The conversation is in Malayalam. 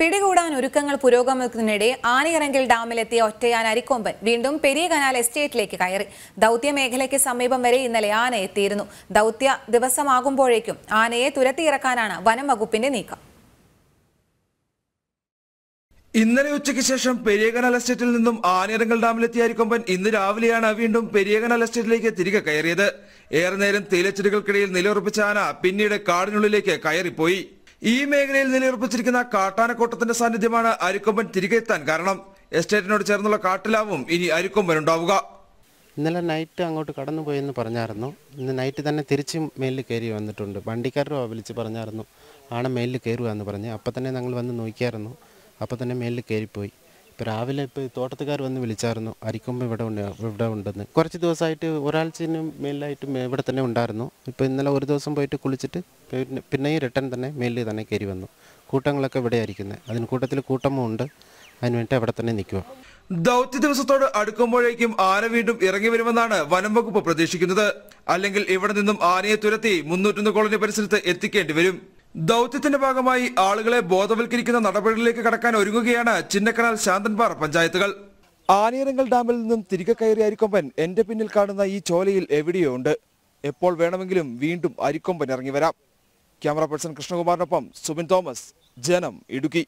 പിടികൂടാൻ ഒരുക്കങ്ങൾ പുരോഗമിക്കുന്നതിനിടെ ആനയിറങ്കിൽ ഡാമിലെത്തിയ ഒറ്റയാൻ അരിക്കൊമ്പൻ വീണ്ടും പെരിയ കനാൽ എസ്റ്റേറ്റിലേക്ക് കയറി ദൌത്യ മേഖലയ്ക്ക് സമീപം വരെ ഇന്നലെ ആന എത്തിയിരുന്നു ദൗത്യ ദിവസമാകുമ്പോഴേക്കും ആനയെ തുരത്തിയിറക്കാനാണ് വനം വകുപ്പിന്റെ നീക്കം ഇന്നലെ ഉച്ചയ്ക്ക് ശേഷം പെരിയകനാൽ എസ്റ്റേറ്റിൽ നിന്നും ആനയിറങ്ങൾ ഡാമിലെത്തിയ അരിക്കൊമ്പൻ ഇന്ന് രാവിലെയാണ് വീണ്ടും പെരിയകനാൽ എസ്റ്റേറ്റിലേക്ക് തിരികെ കയറിയത് ഏറെ നേരം തേയിലച്ചെടികൾക്കിടയിൽ നിലയുറപ്പിച്ച ആന പിന്നീട് കാടിനുള്ളിലേക്ക് കയറിപ്പോയി ഈ മേഖലയിൽ നിലയുറപ്പിച്ചിരിക്കുന്ന കാട്ടാനക്കൂട്ടത്തിന്റെ സാന്നിധ്യമാണ് അരിക്കൊമ്പൻ തിരികെ എത്താൻ കാരണം എസ്റ്റേറ്റിനോട് ചേർന്നുള്ള കാട്ടിലാവും ഇനി അരിക്കൊമ്പൻ ഉണ്ടാവുക ഇന്നലെ നൈറ്റ് അങ്ങോട്ട് കടന്നു പോയെന്ന് പറഞ്ഞായിരുന്നു ഇന്ന് നൈറ്റ് തന്നെ തിരിച്ച് മേലിൽ കയറി വന്നിട്ടുണ്ട് വണ്ടിക്കാരുടെ വിളിച്ച് പറഞ്ഞായിരുന്നു ആണ് മേലിൽ കയറുക എന്ന് പറഞ്ഞ് അപ്പം തന്നെ ഞങ്ങൾ വന്ന് നോക്കിയായിരുന്നു അപ്പം തന്നെ മേലിൽ കയറിപ്പോയി ഇപ്പോൾ രാവിലെ ഇപ്പോൾ തോട്ടത്തുകാർ വന്ന് വിളിച്ചായിരുന്നു അരിക്കൊമ്പ് ഇവിടെ ഉണ്ട് ഇവിടെ ഉണ്ടെന്ന് കുറച്ച് ദിവസമായിട്ട് ഒരാഴ്ചയും മേലായിട്ടും ഇവിടെ തന്നെ ഉണ്ടായിരുന്നു ഇപ്പോൾ ഇന്നലെ ഒരു ദിവസം പോയിട്ട് കുളിച്ചിട്ട് പിന്നെ റിട്ടേൺ തന്നെ മേലിൽ തന്നെ കയറി വന്നു കൂട്ടങ്ങളൊക്കെ ഇവിടെ ആയിരിക്കുന്നത് അതിന് കൂട്ടത്തിൽ കൂട്ടമും ഉണ്ട് അതിന് വേണ്ടി അവിടെ തന്നെ നിൽക്കുക ദൗത്യ ദിവസത്തോട് അടുക്കുമ്പോഴേക്കും ആന വീണ്ടും ഇറങ്ങി വരുമെന്നാണ് വനം വകുപ്പ് പ്രതീക്ഷിക്കുന്നത് അല്ലെങ്കിൽ ഇവിടെ നിന്നും ആനയെ തുരത്തി മുന്നൂറ്റൊന്ന് കോളനി പരിസരത്ത് എത്തിക്കേണ്ടി വരും ദൗത്യത്തിന്റെ ഭാഗമായി ആളുകളെ ബോധവൽക്കരിക്കുന്ന നടപടികളിലേക്ക് കടക്കാൻ ഒരുങ്ങുകയാണ് ചിന്നക്കനാൽ ശാന്തൻപാറ പഞ്ചായത്തുകൾ ആനേരങ്കൽ ഡാമിൽ നിന്നും തിരികെ കയറിയ അരിക്കൊമ്പൻ എന്റെ പിന്നിൽ കാണുന്ന ഈ ചോലയിൽ എവിടെയോ ഉണ്ട് എപ്പോൾ വേണമെങ്കിലും വീണ്ടും അരിക്കൊമ്പൻ ഇറങ്ങി വരാം ക്യാമറ പേഴ്സൺ കൃഷ്ണകുമാറിനൊപ്പം സുബിൻ തോമസ് ജനം ഇടുക്കി